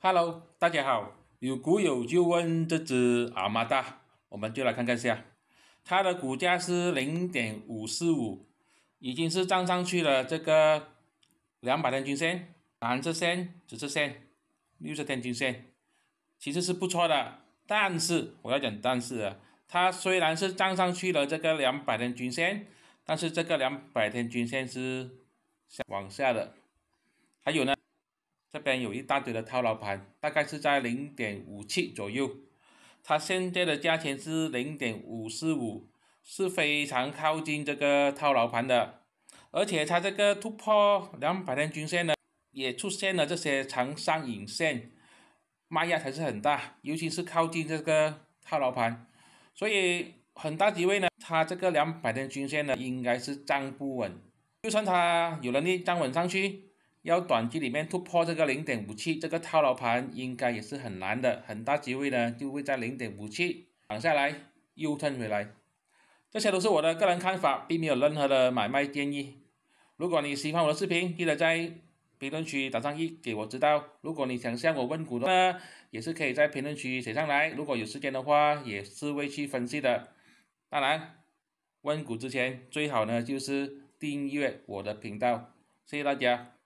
Hello，大家好，有股友就问这只阿玛达，我们就来看看下，它的股价是零点五四五，已经是站上去了这个两百天均线、蓝色线、紫色线、六十天均线，其实是不错的。但是我要讲，但是啊，它虽然是站上去了这个两百天均线，但是这个两百天均线是往下的，还有呢。这边有一大堆的套牢盘，大概是在零点五七左右，它现在的价钱是零点五四五，是非常靠近这个套牢盘的，而且它这个突破两百天均线呢，也出现了这些长上影线，卖压还是很大，尤其是靠近这个套牢盘，所以很大机会呢，它这个两百天均线呢，应该是站不稳，就算它有能力站稳上去。要短期里面突破这个零点五七这个套牢盘应该也是很难的，很大机会呢就会在零点五七躺下来，又吞回来，这些都是我的个人看法，并没有任何的买卖建议。如果你喜欢我的视频，记得在评论区打上一给我知道。如果你想向我问股的呢，也是可以在评论区写上来，如果有时间的话，也是会去分析的。当然，问股之前最好呢就是订阅我的频道，谢谢大家。